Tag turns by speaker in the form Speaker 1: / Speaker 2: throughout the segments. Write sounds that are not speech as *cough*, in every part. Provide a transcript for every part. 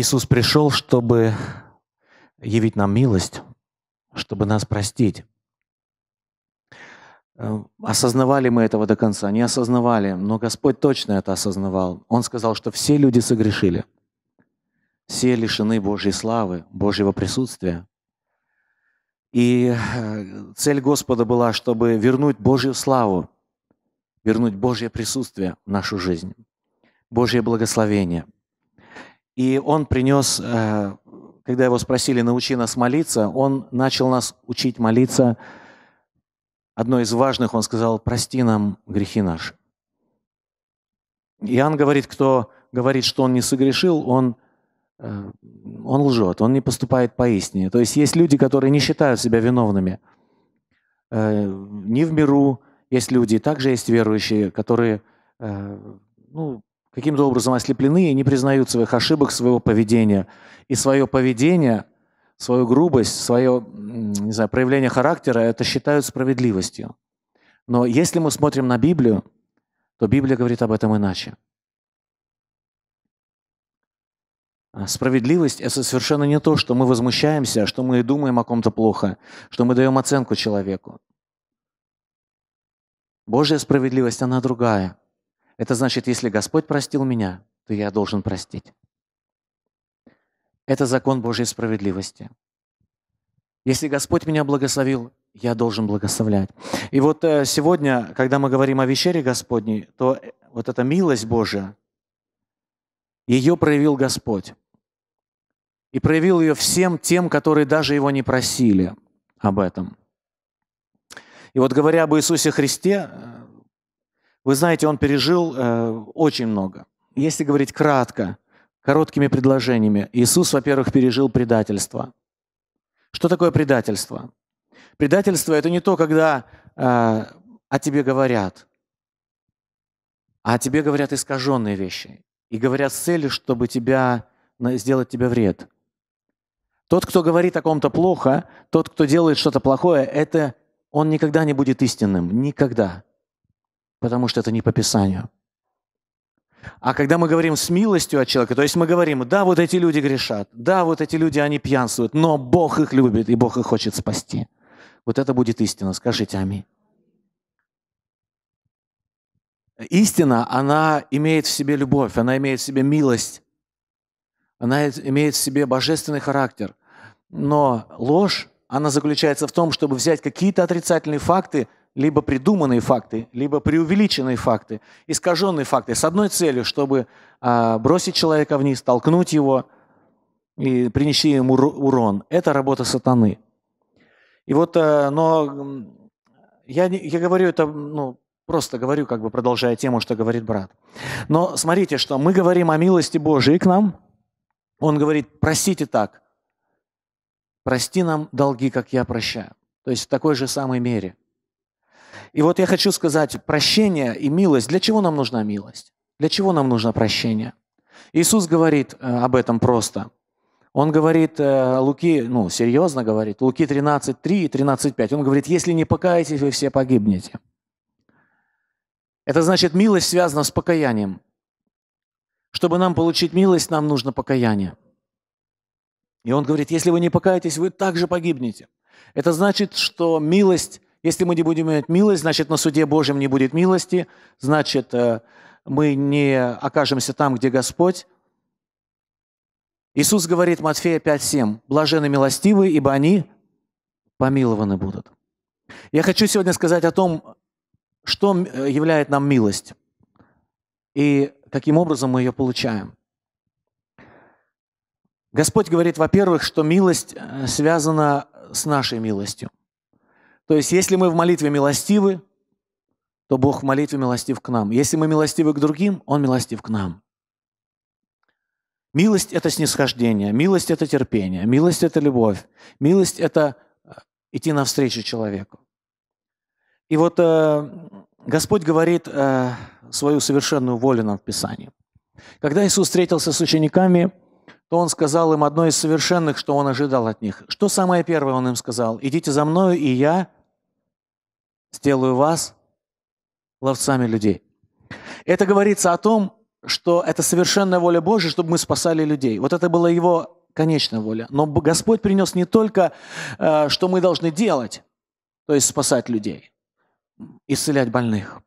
Speaker 1: Иисус пришел, чтобы явить нам милость, чтобы нас простить. Э, осознавали мы этого до конца? Не осознавали, но Господь точно это осознавал. Он сказал, что все люди согрешили. Все лишены Божьей славы, Божьего присутствия. И э, цель Господа была, чтобы вернуть Божью славу, вернуть Божье присутствие в нашу жизнь, Божье благословение – и он принес, э, когда его спросили, научи нас молиться, он начал нас учить молиться. Одно из важных, он сказал, прости нам грехи наши. Иоанн говорит, кто говорит, что он не согрешил, он, э, он лжет, он не поступает поистине. То есть есть люди, которые не считают себя виновными. Э, не в миру есть люди, также есть верующие, которые ну, каким-то образом ослеплены и не признают своих ошибок, своего поведения. И свое поведение, свою грубость, свое не знаю, проявление характера это считают справедливостью. Но если мы смотрим на Библию, то Библия говорит об этом иначе. А справедливость – это совершенно не то, что мы возмущаемся, что мы думаем о ком-то плохо, что мы даем оценку человеку. Божья справедливость, она другая. Это значит, если Господь простил меня, то я должен простить. Это закон Божьей справедливости. Если Господь меня благословил, я должен благословлять. И вот э, сегодня, когда мы говорим о вечере Господней, то э, вот эта милость Божия, ее проявил Господь. И проявил ее всем тем, которые даже его не просили об этом. И вот говоря об Иисусе Христе, э, вы знаете, он пережил э, очень много. Если говорить кратко, короткими предложениями, Иисус, во-первых, пережил предательство. Что такое предательство? Предательство это не то, когда э, о «А тебе говорят, а о тебе говорят искаженные вещи и говорят с целью, чтобы тебя сделать тебе вред. Тот, кто говорит о ком-то плохо, тот, кто делает что-то плохое, это он никогда не будет истинным, никогда потому что это не по Писанию. А когда мы говорим с милостью от человека, то есть мы говорим, да, вот эти люди грешат, да, вот эти люди, они пьянствуют, но Бог их любит, и Бог их хочет спасти. Вот это будет истина. Скажите аминь. Истина, она имеет в себе любовь, она имеет в себе милость, она имеет в себе божественный характер. Но ложь, она заключается в том, чтобы взять какие-то отрицательные факты – либо придуманные факты, либо преувеличенные факты, искаженные факты с одной целью, чтобы э, бросить человека вниз, толкнуть его и принести ему урон. Это работа сатаны. И вот, э, но я, я говорю это, ну, просто говорю, как бы продолжая тему, что говорит брат. Но смотрите, что мы говорим о милости Божией к нам. Он говорит, простите так, прости нам долги, как я прощаю. То есть в такой же самой мере. И вот я хочу сказать, прощение и милость, для чего нам нужна милость? Для чего нам нужно прощение? Иисус говорит э, об этом просто. Он говорит, э, Луки, ну, серьезно говорит, Луки 13.3 и 13.5. Он говорит, если не покаетесь, вы все погибнете. Это значит, милость связана с покаянием. Чтобы нам получить милость, нам нужно покаяние. И он говорит, если вы не покаетесь, вы также погибнете. Это значит, что милость если мы не будем иметь милость, значит, на суде Божьем не будет милости, значит, э, мы не окажемся там, где Господь. Иисус говорит Матфея 5.7, «Блажены милостивые, ибо они помилованы будут». Я хочу сегодня сказать о том, что э, является нам милость и каким образом мы ее получаем. Господь говорит, во-первых, что милость э, связана с нашей милостью. То есть, если мы в молитве милостивы, то Бог в молитве милостив к нам. Если мы милостивы к другим, Он милостив к нам. Милость – это снисхождение, милость – это терпение, милость – это любовь, милость – это э, идти навстречу человеку. И вот э, Господь говорит э, свою совершенную волю нам в Писании. Когда Иисус встретился с учениками, то Он сказал им одно из совершенных, что Он ожидал от них. Что самое первое Он им сказал? «Идите за Мною, и Я сделаю вас ловцами людей. Это говорится о том, что это совершенная воля Божия, чтобы мы спасали людей. Вот это была его конечная воля. Но Господь принес не только, э, что мы должны делать, то есть спасать людей, исцелять больных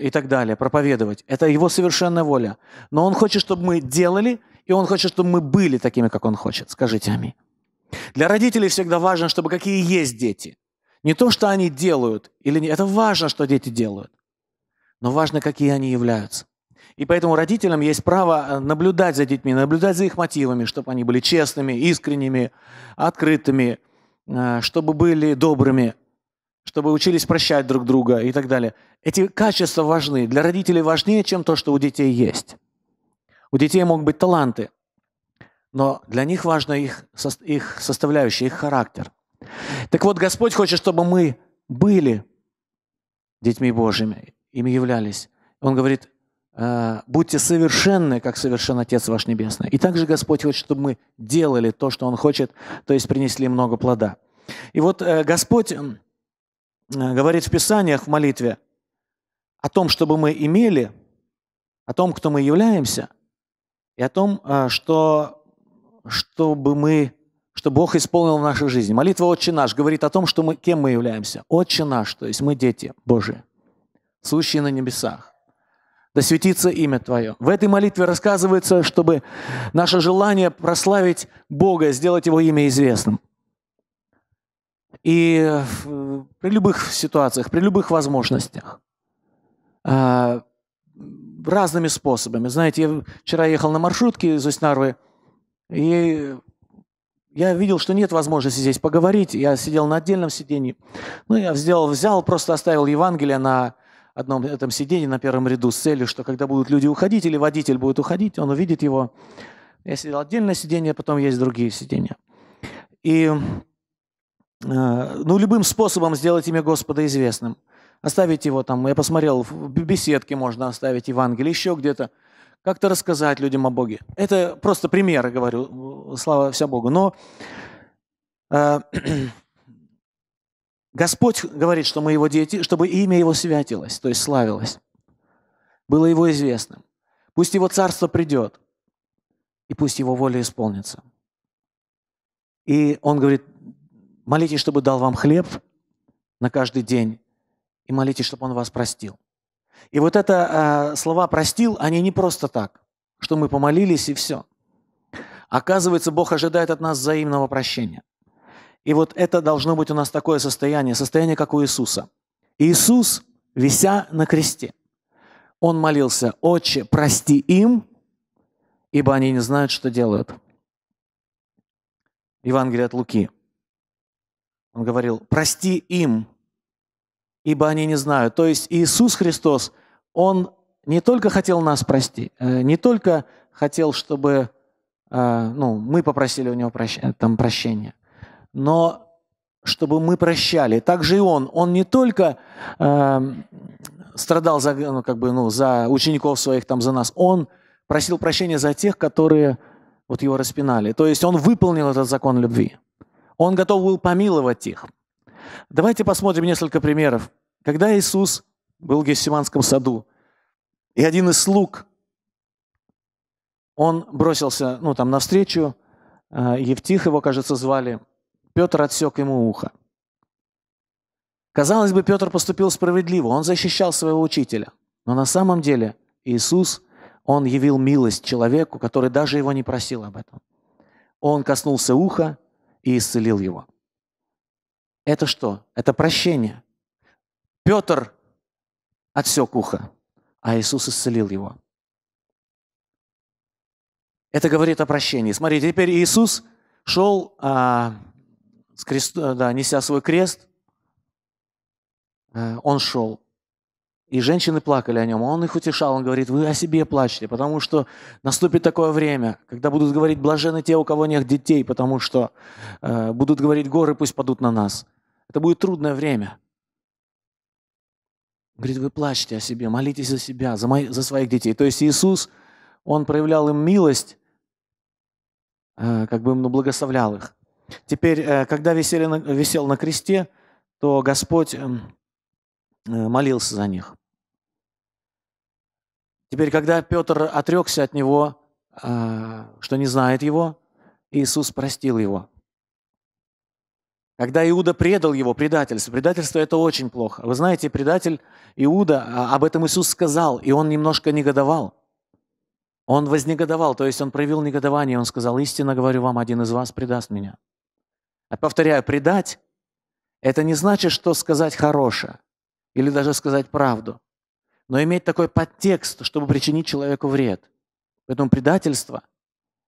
Speaker 1: и так далее, проповедовать. Это его совершенная воля. Но он хочет, чтобы мы делали, и он хочет, чтобы мы были такими, как он хочет. Скажите аминь. Для родителей всегда важно, чтобы какие есть дети. Не то, что они делают или не. Это важно, что дети делают. Но важно, какие они являются. И поэтому родителям есть право э, наблюдать за детьми, наблюдать за их мотивами, чтобы они были честными, искренними, открытыми, э, чтобы были добрыми, чтобы учились прощать друг друга и так далее. Эти качества важны. Для родителей важнее, чем то, что у детей есть. У детей могут быть таланты, но для них важно их, их составляющая, их характер – так вот, Господь хочет, чтобы мы были детьми Божьими, ими являлись. Он говорит, «Э, будьте совершенны, как совершен Отец ваш Небесный. И также Господь хочет, чтобы мы делали то, что Он хочет, то есть принесли много плода. И вот э, Господь э, говорит в Писаниях, в молитве, о том, чтобы мы имели, о том, кто мы являемся, и о том, что, чтобы мы что Бог исполнил в нашей жизни. Молитва «Отче наш» говорит о том, что мы, кем мы являемся. «Отче наш», то есть мы дети Божии, сущие на небесах. Да светится имя Твое. В этой молитве рассказывается, чтобы наше желание прославить Бога, сделать Его имя известным. И при любых ситуациях, при любых возможностях, а, разными способами. Знаете, я вчера ехал на маршрутке из Усть-Нарвы, и я видел, что нет возможности здесь поговорить. Я сидел на отдельном сиденье. Ну, я сделал, взял, просто оставил Евангелие на одном этом сиденье, на первом ряду, с целью, что когда будут люди уходить или водитель будет уходить, он увидит его. Я сидел отдельное сиденье, потом есть другие сиденья. И э, ну, любым способом сделать имя Господа известным. Оставить его там, я посмотрел, в беседке можно оставить Евангелие, еще где-то как-то рассказать людям о Боге. Это просто примеры, говорю, слава вся Богу. Но э, *clears throat* Господь говорит, что мы его дети, чтобы имя его святилось, то есть славилось, было его известным. Пусть его царство придет, и пусть его воля исполнится. И он говорит, молитесь, чтобы дал вам хлеб на каждый день, и молитесь, чтобы он вас простил. И вот это э, слова «простил», они не просто так, что мы помолились и все. Оказывается, Бог ожидает от нас взаимного прощения. И вот это должно быть у нас такое состояние, состояние, как у Иисуса. Иисус, вися на кресте, он молился, «Отче, прости им, ибо они не знают, что делают». Евангелие от Луки. Он говорил, «Прости им, ибо они не знают. То есть Иисус Христос, Он не только хотел нас простить, э, не только хотел, чтобы э, ну, мы попросили у Него прощ- э, там, прощения, но чтобы мы прощали. Так же и Он. Он не только э, страдал за, ну, как бы, ну, за учеников своих, там, за нас. Он просил прощения за тех, которые вот его распинали. То есть он выполнил этот закон любви. Он готов был помиловать их. Давайте посмотрим несколько примеров. Когда Иисус был в Гефсиманском саду, и один из слуг, он бросился, ну, там, навстречу, э, Евтих его, кажется, звали, Петр отсек ему ухо. Казалось бы, Петр поступил справедливо, он защищал своего учителя. Но на самом деле Иисус, он явил милость человеку, который даже его не просил об этом. Он коснулся уха и исцелил его. Это что? Это прощение. Петр отсек ухо, а Иисус исцелил его. Это говорит о прощении. Смотрите, теперь Иисус шел, а, с крест, э, да, неся свой крест, э, он шел. И женщины плакали о нем, а он их утешал, он говорит, вы о себе плачьте, потому что наступит такое время, когда будут говорить блажены те, у кого нет детей, потому что э, будут говорить горы, пусть падут на нас. Это будет трудное время. говорит, вы плачьте о себе, молитесь за себя, за, мои, за своих детей. То есть Иисус, Он проявлял им милость, э, как бы ну, благословлял их. Теперь, э, когда висели на, висел на кресте, то Господь эм, э, молился за них. Теперь, когда Петр отрекся от него, а, что не знает его, Иисус простил его. Когда Иуда предал его, предательство. Предательство – это очень плохо. Вы знаете, предатель Иуда, а, об этом Иисус сказал, и он немножко негодовал. Он вознегодовал, то есть он проявил негодование, он сказал, истинно говорю вам, один из вас предаст меня. А повторяю, предать – это не значит, что сказать хорошее или даже сказать правду но иметь такой подтекст, чтобы причинить человеку вред. Поэтому предательство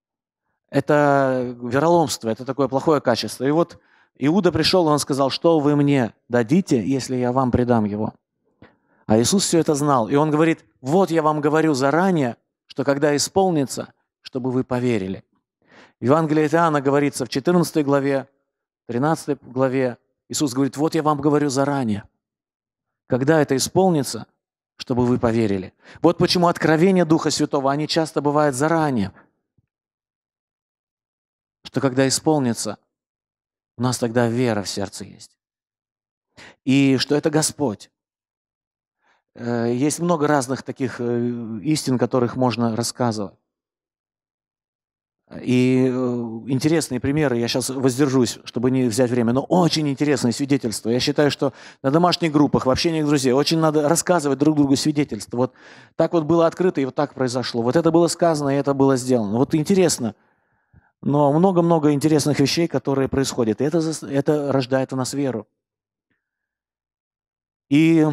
Speaker 1: – это вероломство, это такое плохое качество. И вот Иуда пришел, и он сказал, что вы мне дадите, если я вам предам его. А Иисус все это знал. И он говорит, вот я вам говорю заранее, что когда исполнится, чтобы вы поверили. В Евангелии от Иоанна говорится в 14 главе, 13 главе, Иисус говорит, вот я вам говорю заранее. Когда это исполнится, чтобы вы поверили. Вот почему откровения Духа Святого, они часто бывают заранее. Что когда исполнится, у нас тогда вера в сердце есть. И что это Господь. Э, есть много разных таких э, истин, которых можно рассказывать. И э, интересные примеры, я сейчас воздержусь, чтобы не взять время, но очень интересные свидетельства. Я считаю, что на домашних группах, в общении друзей, очень надо рассказывать друг другу свидетельства. Вот так вот было открыто, и вот так произошло. Вот это было сказано, и это было сделано. Вот интересно. Но много-много интересных вещей, которые происходят. И это, это рождает у нас веру. И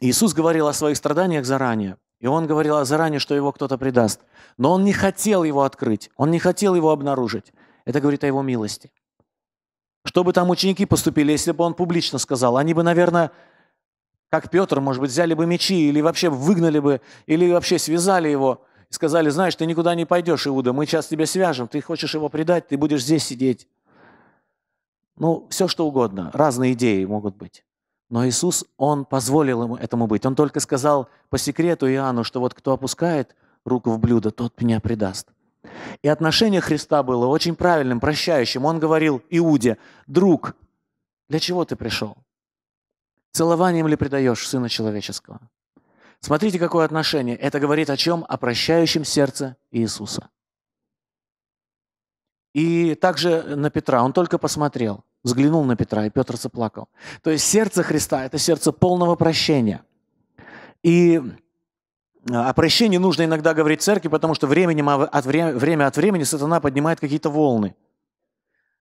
Speaker 1: Иисус говорил о своих страданиях заранее. И он говорил заранее, что его кто-то предаст. Но он не хотел его открыть, он не хотел его обнаружить. Это говорит о его милости. Что бы там ученики поступили, если бы он публично сказал? Они бы, наверное, как Петр, может быть, взяли бы мечи или вообще выгнали бы, или вообще связали его и сказали, знаешь, ты никуда не пойдешь, Иуда, мы сейчас тебя свяжем, ты хочешь его предать, ты будешь здесь сидеть. Ну, все что угодно, разные идеи могут быть. Но Иисус, Он позволил ему этому быть. Он только сказал по секрету Иоанну, что вот кто опускает руку в блюдо, тот меня предаст. И отношение Христа было очень правильным, прощающим. Он говорил Иуде, друг, для чего ты пришел? Целованием ли предаешь Сына Человеческого? Смотрите, какое отношение. Это говорит о чем? О прощающем сердце Иисуса. И также на Петра. Он только посмотрел взглянул на Петра, и Петр заплакал. То есть сердце Христа – это сердце полного прощения. И а, о прощении нужно иногда говорить церкви, потому что временем, от, время от времени сатана поднимает какие-то волны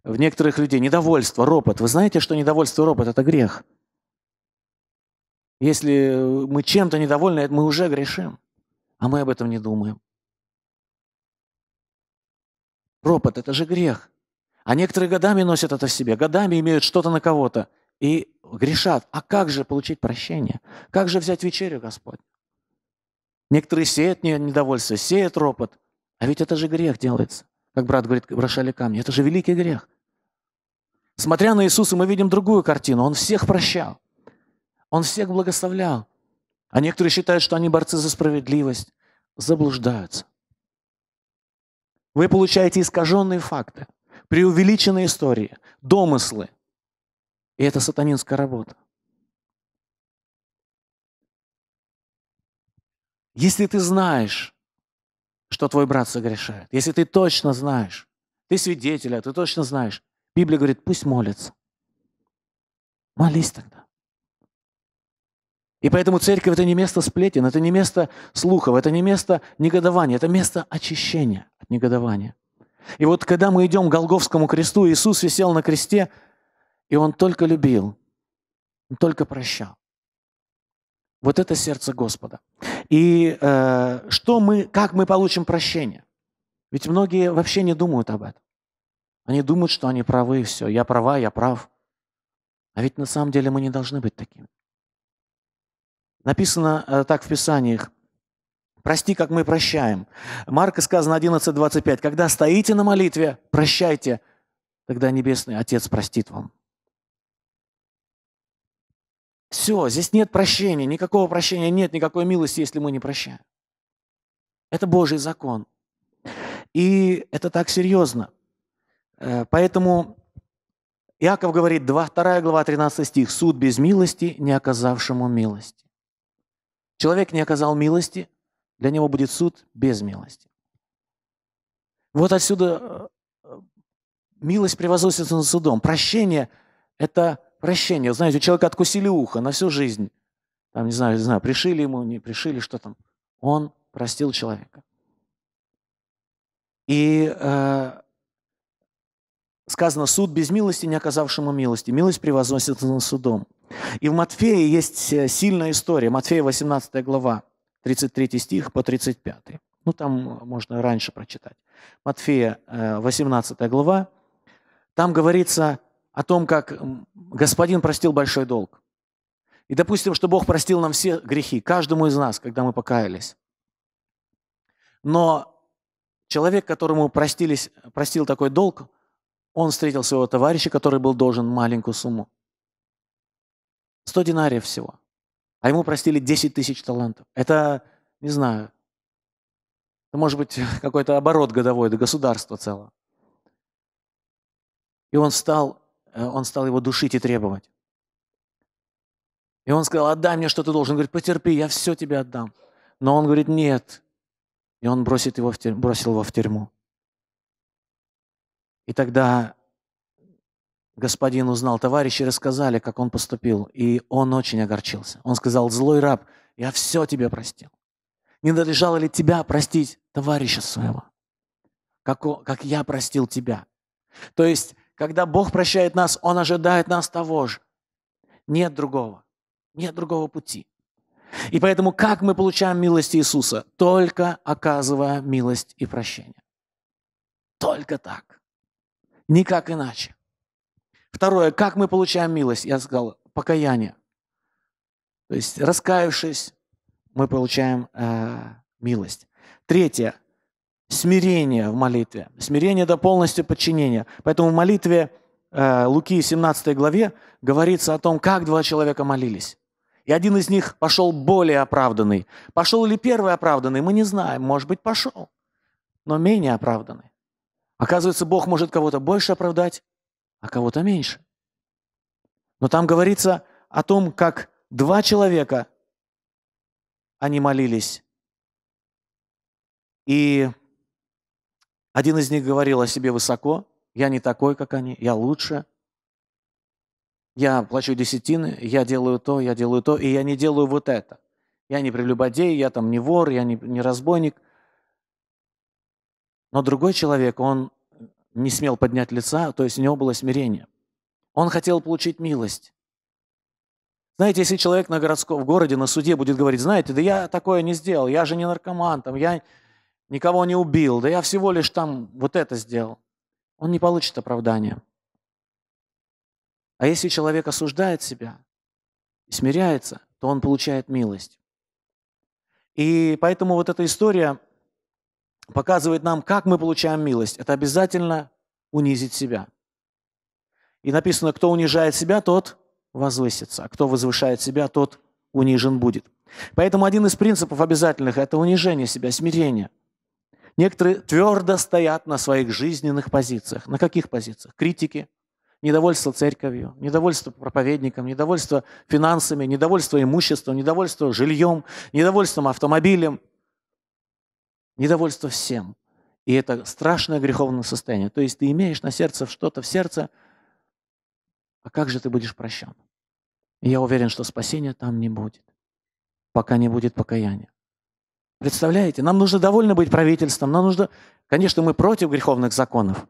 Speaker 1: в некоторых людей. Недовольство, ропот. Вы знаете, что недовольство и ропот – это грех. Если мы чем-то недовольны, мы уже грешим, а мы об этом не думаем. Ропот – это же грех. А некоторые годами носят это в себе, годами имеют что-то на кого-то и грешат. А как же получить прощение? Как же взять вечерю, Господь? Некоторые сеют недовольство, сеют ропот. А ведь это же грех делается. Как брат говорит, бросали камни. Это же великий грех. Смотря на Иисуса, мы видим другую картину. Он всех прощал. Он всех благословлял. А некоторые считают, что они борцы за справедливость. Заблуждаются. Вы получаете искаженные факты – преувеличенные истории, домыслы. И это сатанинская работа. Если ты знаешь, что твой брат согрешает, если ты точно знаешь, ты свидетель, а ты точно знаешь, Библия говорит, пусть молится. Молись тогда. И поэтому церковь – это не место сплетен, это не место слухов, это не место негодования, это место очищения от негодования. И вот когда мы идем к Голговскому кресту, Иисус висел на кресте, и Он только любил, Он только прощал. Вот это сердце Господа. И э, что мы, как мы получим прощение? Ведь многие вообще не думают об этом. Они думают, что они правы, и все, я права, я прав. А ведь на самом деле мы не должны быть такими. Написано э, так в Писаниях. Прости, как мы прощаем. Марка сказано 11.25. Когда стоите на молитве, прощайте, тогда Небесный Отец простит вам. Все, здесь нет прощения, никакого прощения нет, никакой милости, если мы не прощаем. Это Божий закон. И это так серьезно. Э, поэтому Иаков говорит, 2, 2 глава 13 стих, «Суд без милости, не оказавшему милости». Человек не оказал милости, для него будет суд без милости. Вот отсюда э, э, милость превозносится над судом. Прощение – это прощение. Знаете, у человека откусили ухо на всю жизнь. Там, не знаю, не знаю, пришили ему, не пришили, что там. Он простил человека. И э, сказано, суд без милости, не оказавшему милости. Милость превозносится над судом. И в Матфея есть э, сильная история. Матфея 18 глава. 33 стих по 35. Ну, там э, можно раньше прочитать. Матфея 18 э, глава. Там говорится о том, как Господин простил большой долг. И допустим, что Бог простил нам все грехи, каждому из нас, когда мы покаялись. Но человек, которому простились, простил такой долг, он встретил своего товарища, который был должен маленькую сумму. 100 динариев всего а ему простили 10 тысяч талантов. Это, не знаю, это может быть *laughs* какой-то оборот годовой до государства целого. И он стал, э, он стал его душить и требовать. И он сказал, отдай мне, что ты должен. Он говорит, потерпи, я все тебе отдам. Но он говорит, нет. И он бросит его в тюрьму, бросил его в тюрьму. И тогда Господин узнал товарищи, рассказали, как он поступил, и он очень огорчился. Он сказал, злой раб, я все тебе простил. Не надлежало ли тебя простить товарища своего, как, как я простил тебя? То есть, когда Бог прощает нас, Он ожидает нас того же. Нет другого. Нет другого пути. И поэтому как мы получаем милость Иисуса? Только оказывая милость и прощение. Только так. Никак иначе. Второе, как мы получаем милость? Я сказал, покаяние. То есть, раскаявшись, мы получаем э, милость. Третье, смирение в молитве. Смирение – до полностью подчинения. Поэтому в молитве э, Луки 17 главе говорится о том, как два человека молились. И один из них пошел более оправданный. Пошел ли первый оправданный, мы не знаем. Может быть, пошел, но менее оправданный. Оказывается, Бог может кого-то больше оправдать, а кого-то меньше. Но там говорится о том, как два человека, они молились. И один из них говорил о себе высоко, я не такой, как они, я лучше, я плачу десятины, я делаю то, я делаю то, и я не делаю вот это. Я не прелюбодей, я там не вор, я не, не разбойник. Но другой человек, он не смел поднять лица, то есть у него было смирение. Он хотел получить милость. Знаете, если человек на городском, в городе, на суде будет говорить, знаете, да я такое не сделал, я же не наркоман, там, я никого не убил, да я всего лишь там вот это сделал, он не получит оправдания. А если человек осуждает себя и смиряется, то он получает милость. И поэтому вот эта история показывает нам, как мы получаем милость. Это обязательно унизить себя. И написано, кто унижает себя, тот возвысится, а кто возвышает себя, тот унижен будет. Поэтому один из принципов обязательных – это унижение себя, смирение. Некоторые твердо стоят на своих жизненных позициях. На каких позициях? Критики, недовольство церковью, недовольство проповедником, недовольство финансами, недовольство имуществом, недовольство жильем, недовольством автомобилем, недовольство всем. И это страшное греховное состояние. То есть ты имеешь на сердце что-то в сердце, а как же ты будешь прощен? я уверен, что спасения там не будет, пока не будет покаяния. Представляете, нам нужно довольно быть правительством, нам нужно, конечно, мы против греховных законов,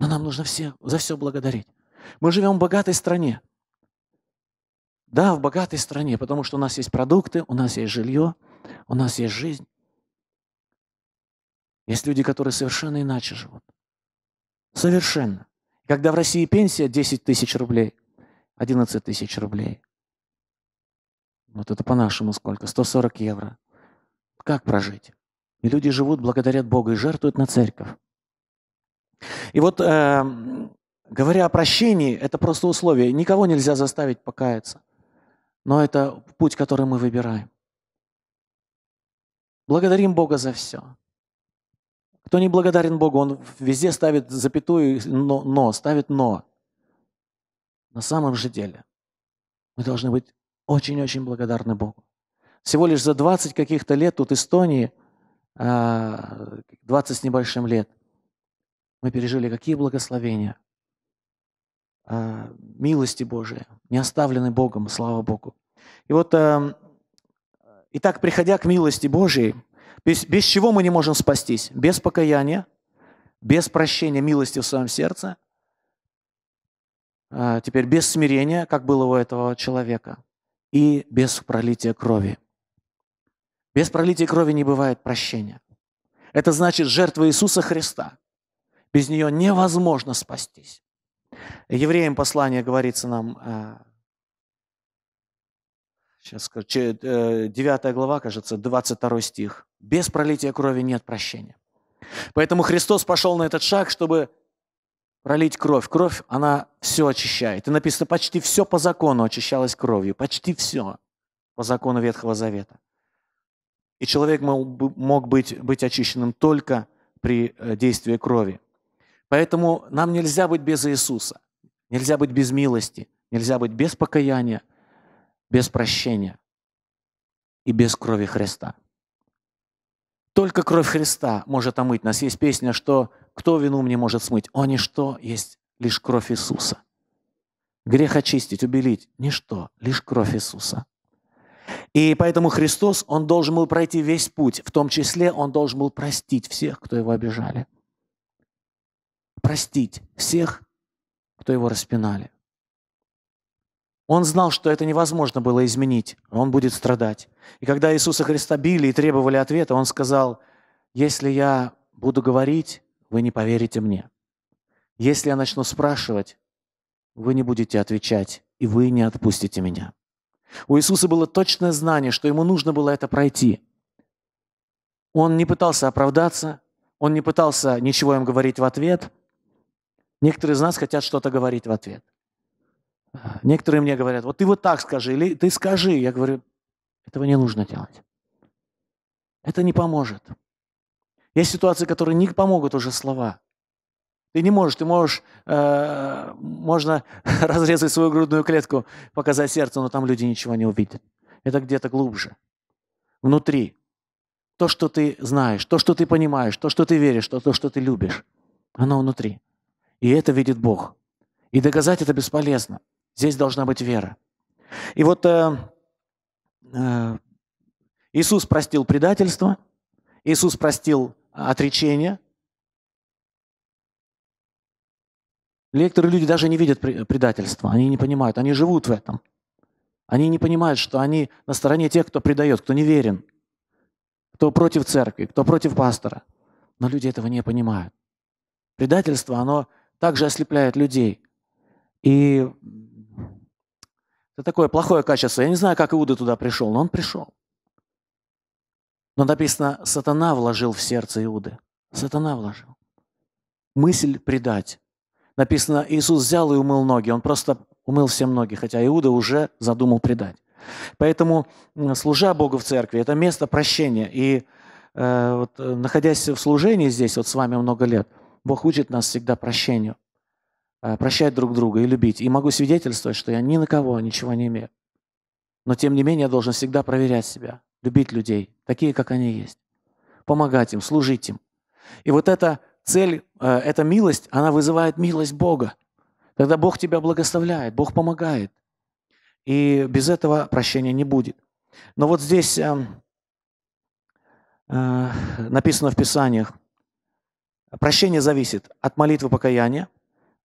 Speaker 1: но нам нужно все, за все благодарить. Мы живем в богатой стране. Да, в богатой стране, потому что у нас есть продукты, у нас есть жилье, у нас есть жизнь. Есть люди, которые совершенно иначе живут. Совершенно. Когда в России пенсия 10 тысяч рублей, 11 тысяч рублей. Вот это по-нашему сколько? 140 евро. Как прожить? И люди живут, благодарят Бога и жертвуют на церковь. И вот, э, говоря о прощении, это просто условие. Никого нельзя заставить покаяться. Но это путь, который мы выбираем. Благодарим Бога за все. Кто не благодарен Богу, он везде ставит запятую, но, но ставит но. На самом же деле мы должны быть очень-очень благодарны Богу. Всего лишь за 20 каких-то лет тут Эстонии, 20 а, с небольшим лет, мы пережили какие благословения, а, милости Божии, не оставлены Богом, слава Богу. И вот, эм, итак, приходя к милости Божией, без, без чего мы не можем спастись? Без покаяния, без прощения милости в своем сердце, а, теперь без смирения, как было у этого человека, и без пролития крови. Без пролития крови не бывает прощения. Это значит жертва Иисуса Христа. Без нее невозможно спастись. Евреям послание говорится нам а, сейчас скажу, 9 глава, кажется, 22 стих. Без пролития крови нет прощения. Поэтому Христос пошел на этот шаг, чтобы пролить кровь. Кровь, она все очищает. И написано, почти все по закону очищалось кровью. Почти все по закону Ветхого Завета. И человек мог быть, быть очищенным только при э, действии крови. Поэтому нам нельзя быть без Иисуса, нельзя быть без милости, нельзя быть без покаяния – без прощения и без крови Христа. Только кровь Христа может омыть нас. Есть песня, что «Кто вину мне может смыть?» О, ничто есть лишь кровь Иисуса. Грех очистить, убелить – ничто, лишь кровь Иисуса. И поэтому Христос, Он должен был пройти весь путь, в том числе Он должен был простить всех, кто Его обижали. Простить всех, кто Его распинали. Он знал, что это невозможно было изменить, он будет страдать. И когда Иисуса Христа били и требовали ответа, он сказал, «Если я буду говорить, вы не поверите мне. Если я начну спрашивать, вы не будете отвечать, и вы не отпустите меня». У Иисуса было точное знание, что ему нужно было это пройти. Он не пытался оправдаться, он не пытался ничего им говорить в ответ. Некоторые из нас хотят что-то говорить в ответ. Некоторые мне говорят, вот ты вот так скажи, или ты скажи. Я говорю, этого не нужно делать. Это не поможет. Есть ситуации, которые не помогут уже слова. Ты не можешь, ты можешь, э, можно *laughs* разрезать свою грудную клетку, показать сердце, но там люди ничего не увидят. Это где-то глубже, внутри. То, что ты знаешь, то, что ты понимаешь, то, что ты веришь, то, то что ты любишь, оно внутри. И это видит Бог. И доказать это бесполезно. Здесь должна быть вера. И вот э, э, Иисус простил предательство, Иисус простил отречение. Некоторые люди даже не видят предательства, они не понимают, они живут в этом. Они не понимают, что они на стороне тех, кто предает, кто неверен, кто против церкви, кто против пастора. Но люди этого не понимают. Предательство, оно также ослепляет людей. И это такое плохое качество. Я не знаю, как Иуда туда пришел, но он пришел. Но написано, сатана вложил в сердце Иуды. Сатана вложил. Мысль предать. Написано, Иисус взял и умыл ноги. Он просто умыл всем ноги, хотя Иуда уже задумал предать. Поэтому, служа Богу в церкви, это место прощения. И э, вот, э, находясь в служении здесь, вот с вами много лет, Бог учит нас всегда прощению. Э, прощать друг друга и любить. И могу свидетельствовать, что я ни на кого ничего не имею. Но тем не менее я должен всегда проверять себя, любить людей, такие, как они есть, помогать им, служить им. И вот эта цель, э, эта милость, она вызывает милость Бога. Когда Бог тебя благословляет, Бог помогает. И без этого прощения не будет. Но вот здесь э, э, написано в Писаниях, прощение зависит от молитвы покаяния,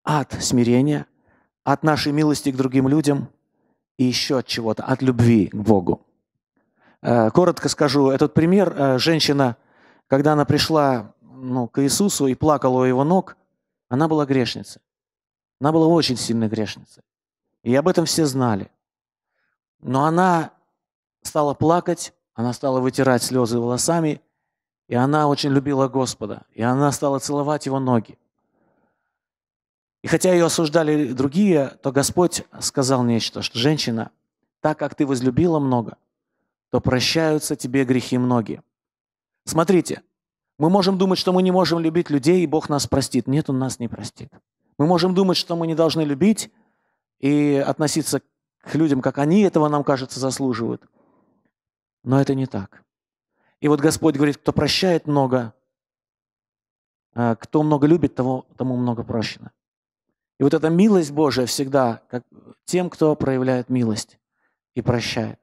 Speaker 1: от смирения, от нашей милости к другим людям и еще от чего-то, от любви к Богу. Э, коротко скажу, этот пример, э, женщина, когда она пришла ну, к Иисусу и плакала у его ног, она была грешницей. Она была очень сильной грешницей. И об этом все знали. Но она стала плакать, она стала вытирать слезы волосами, и она очень любила Господа, и она стала целовать его ноги. И хотя ее осуждали другие, то Господь сказал нечто, что женщина, так как ты возлюбила много, то прощаются тебе грехи многие. Смотрите, мы можем думать, что мы не можем любить людей, и Бог нас простит. Нет, Он нас не простит. Мы можем думать, что мы не должны любить и относиться к людям, как они этого, нам кажется, заслуживают. Но это не так. И вот Господь говорит, кто прощает много, а, кто много любит, того, тому много прощено. И вот эта милость Божия всегда как, тем, кто проявляет милость и прощает.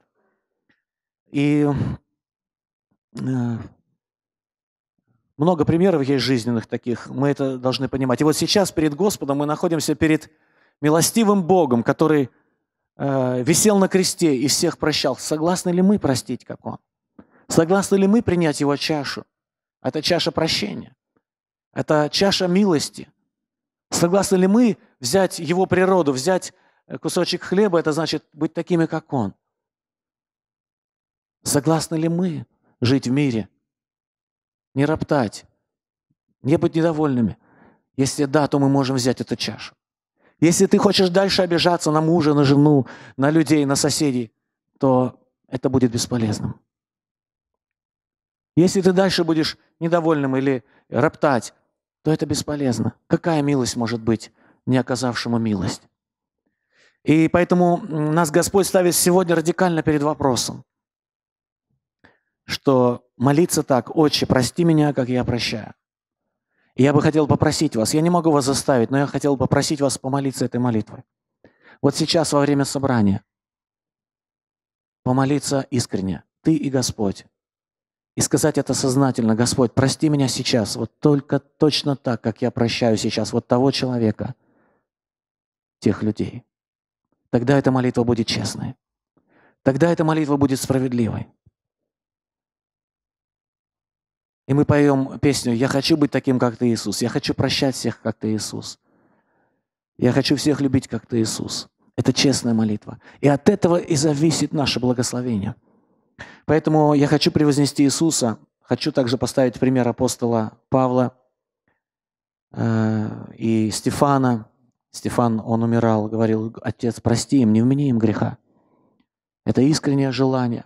Speaker 1: И э, много примеров есть жизненных таких, мы это должны понимать. И вот сейчас перед Господом мы находимся перед милостивым Богом, который э, висел на кресте и всех прощал. Согласны ли мы простить, как Он? Согласны ли мы принять Его чашу? Это чаша прощения. Это чаша милости. Согласны ли мы взять его природу, взять э, кусочек хлеба, это значит быть такими, как он. Согласны ли мы жить в мире? Не роптать, не быть недовольными. Если да, то мы можем взять эту чашу. Если ты хочешь дальше обижаться на мужа, на жену, на людей, на соседей, то это будет бесполезным. Если ты дальше будешь недовольным или роптать, то это бесполезно. Какая милость может быть не оказавшему милость. И поэтому нас Господь ставит сегодня радикально перед вопросом, что молиться так, «Отче, прости меня, как я прощаю». И я бы хотел попросить вас, я не могу вас заставить, но я хотел попросить вас помолиться этой молитвой. Вот сейчас во время собрания помолиться искренне, ты и Господь. И сказать это сознательно, Господь, прости меня сейчас, вот только точно так, как я прощаю сейчас вот того человека – тех людей. Тогда эта молитва будет честной. Тогда эта молитва будет справедливой. И мы поем песню «Я хочу быть таким, как ты, Иисус». Я хочу прощать всех, как ты, Иисус. Я хочу всех любить, как ты, Иисус. Это честная молитва. И от этого и зависит наше благословение. Поэтому я хочу превознести Иисуса. Хочу также поставить пример апостола Павла э, и Стефана – Стефан, он умирал, говорил, «Отец, прости им, не вмени им греха». Это искреннее желание,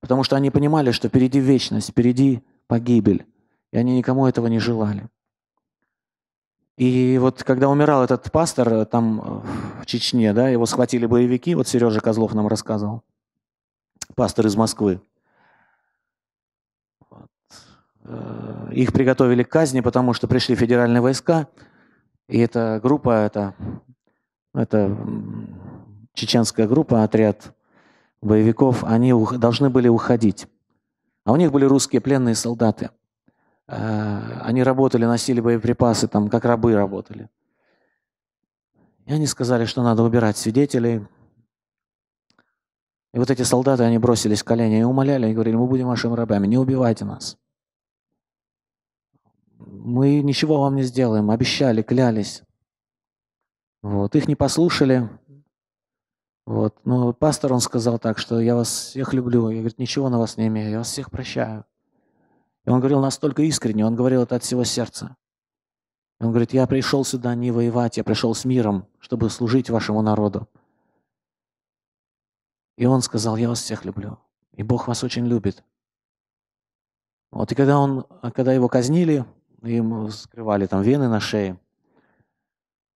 Speaker 1: потому что они понимали, что впереди вечность, впереди погибель, и они никому этого не желали. И вот когда умирал этот пастор э, там э, в Чечне, да, его схватили боевики, вот Сережа Козлов нам рассказывал, пастор из Москвы. Вот. Э, их приготовили к казни, потому что пришли федеральные войска – и эта группа, это, это чеченская группа, отряд боевиков, они ух- должны были уходить. А у них были русские пленные солдаты. Э, они работали, носили боеприпасы, там как рабы работали. И они сказали, что надо убирать свидетелей. И вот эти солдаты, они бросились в колени и умоляли, они говорили, мы будем вашими рабами, не убивайте нас мы ничего вам не сделаем, обещали, клялись. Вот, их не послушали. Вот, но пастор, он сказал так, что я вас всех люблю. Я, говорит, ничего на вас не имею, я вас всех прощаю. И он говорил настолько искренне, он говорил это от всего сердца. он говорит, я пришел сюда не воевать, я пришел с миром, чтобы служить вашему народу. И он сказал, я вас всех люблю, и Бог вас очень любит. Вот, и когда, он, когда его казнили, им скрывали там вены на шее.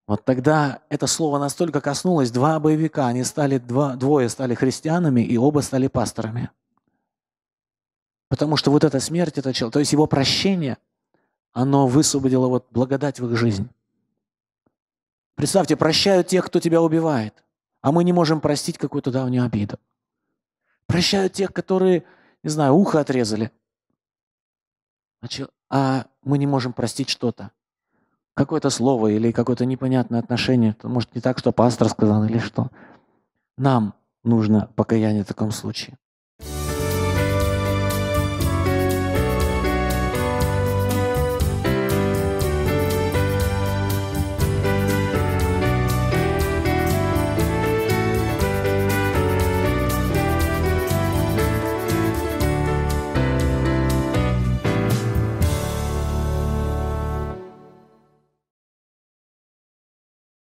Speaker 1: Вот тогда это слово настолько коснулось, два боевика, они стали, два, двое стали христианами и оба стали пасторами. Потому что вот эта смерть, это человек, то есть его прощение, оно высвободило вот благодать в их жизнь. Представьте, прощают тех, кто тебя убивает, а мы не можем простить какую-то давнюю обиду. Прощают тех, которые, не знаю, ухо отрезали. А, а мы не можем простить что-то. Какое-то слово или какое-то непонятное отношение. Может, не так, что пастор сказал или что. Нам нужно покаяние в таком случае.